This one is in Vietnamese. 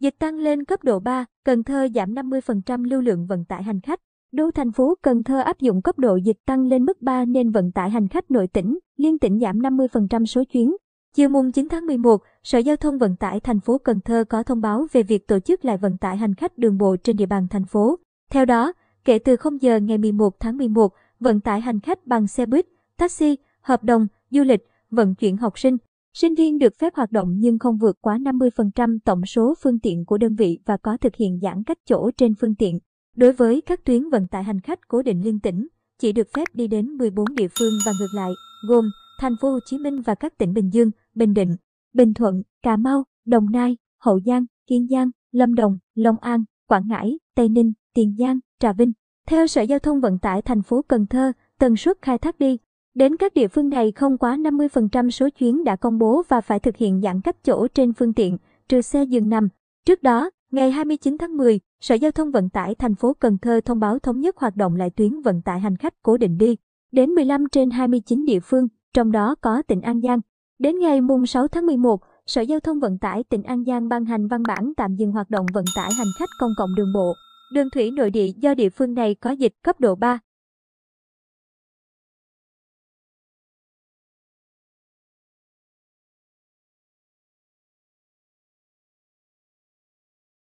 Dịch tăng lên cấp độ 3, Cần Thơ giảm 50% lưu lượng vận tải hành khách. Đô thành phố Cần Thơ áp dụng cấp độ dịch tăng lên mức 3 nên vận tải hành khách nội tỉnh, liên tỉnh giảm 50% số chuyến. Chiều mùng 9 tháng 11, Sở Giao thông Vận tải thành phố Cần Thơ có thông báo về việc tổ chức lại vận tải hành khách đường bộ trên địa bàn thành phố. Theo đó, kể từ 0 giờ ngày 11 tháng 11, vận tải hành khách bằng xe buýt, taxi, hợp đồng, du lịch, vận chuyển học sinh, Sinh viên được phép hoạt động nhưng không vượt quá 50% tổng số phương tiện của đơn vị và có thực hiện giãn cách chỗ trên phương tiện. Đối với các tuyến vận tải hành khách cố định liên tỉnh, chỉ được phép đi đến 14 địa phương và ngược lại, gồm thành phố Hồ Chí Minh và các tỉnh Bình Dương, Bình Định, Bình Thuận, Cà Mau, Đồng Nai, Hậu Giang, Kiên Giang, Lâm Đồng, Long An, Quảng Ngãi, Tây Ninh, Tiền Giang, Trà Vinh. Theo Sở Giao thông Vận tải thành phố Cần Thơ, tần suất khai thác đi Đến các địa phương này không quá 50% số chuyến đã công bố và phải thực hiện giãn cách chỗ trên phương tiện, trừ xe dừng nằm. Trước đó, ngày 29 tháng 10, Sở Giao thông Vận tải thành phố Cần Thơ thông báo thống nhất hoạt động lại tuyến vận tải hành khách cố định đi đến 15 trên 29 địa phương, trong đó có tỉnh An Giang. Đến ngày mùng 6 tháng 11, Sở Giao thông Vận tải tỉnh An Giang ban hành văn bản tạm dừng hoạt động vận tải hành khách công cộng đường bộ, đường thủy nội địa do địa phương này có dịch cấp độ 3.